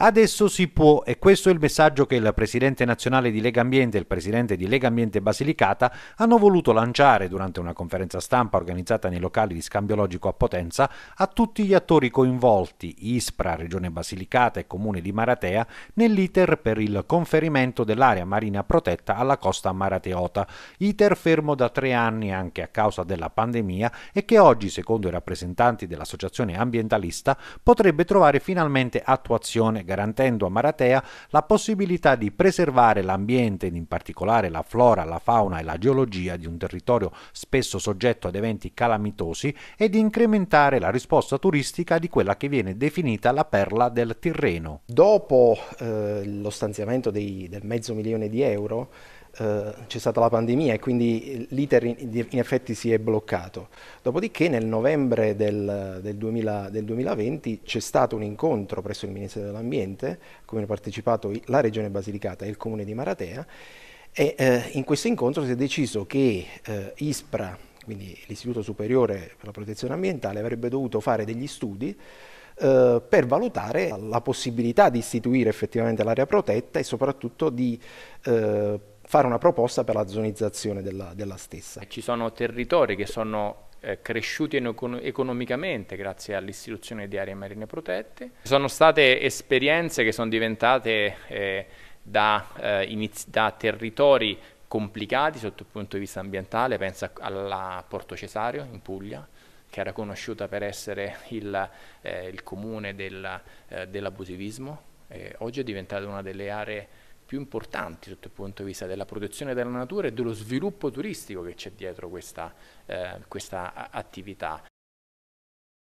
Adesso si può, e questo è il messaggio che il presidente nazionale di Lega Ambiente e il presidente di Lega Ambiente Basilicata hanno voluto lanciare durante una conferenza stampa organizzata nei locali di scambio logico a Potenza a tutti gli attori coinvolti, Ispra, Regione Basilicata e Comune di Maratea, nell'iter per il conferimento dell'area marina protetta alla costa marateota, iter fermo da tre anni anche a causa della pandemia e che oggi, secondo i rappresentanti dell'associazione ambientalista, potrebbe trovare finalmente attuazione garantendo a Maratea la possibilità di preservare l'ambiente in particolare la flora, la fauna e la geologia di un territorio spesso soggetto ad eventi calamitosi e di incrementare la risposta turistica di quella che viene definita la perla del Tirreno. Dopo eh, lo stanziamento dei, del mezzo milione di euro, eh, c'è stata la pandemia e quindi l'iter in, effetti si è bloccato. Dopodiché nel novembre del, del, 2000, del 2020 c'è stato un incontro presso il Ministero dell'Ambiente, come hanno partecipato la Regione Basilicata e il Comune di Maratea, e eh, in questo incontro si è deciso che eh, ISPRA, quindi l'Istituto Superiore per la Protezione Ambientale, avrebbe dovuto fare degli studi eh, per valutare la possibilità di istituire effettivamente l'area protetta e soprattutto di eh, fare una proposta per la zonizzazione della, della stessa. Ci sono territori che sono eh, cresciuti economicamente grazie all'istituzione di aree marine protette. Ci sono state esperienze che sono diventate eh, da, eh, da, territori complicati sotto il punto di vista ambientale, pensa alla Porto Cesario in Puglia, che era conosciuta per essere il, eh, il comune del, eh, dell'abusivismo, oggi è diventata una delle aree più importanti sotto il punto di vista della protezione della natura e dello sviluppo turistico che c'è dietro questa, eh, questa attività.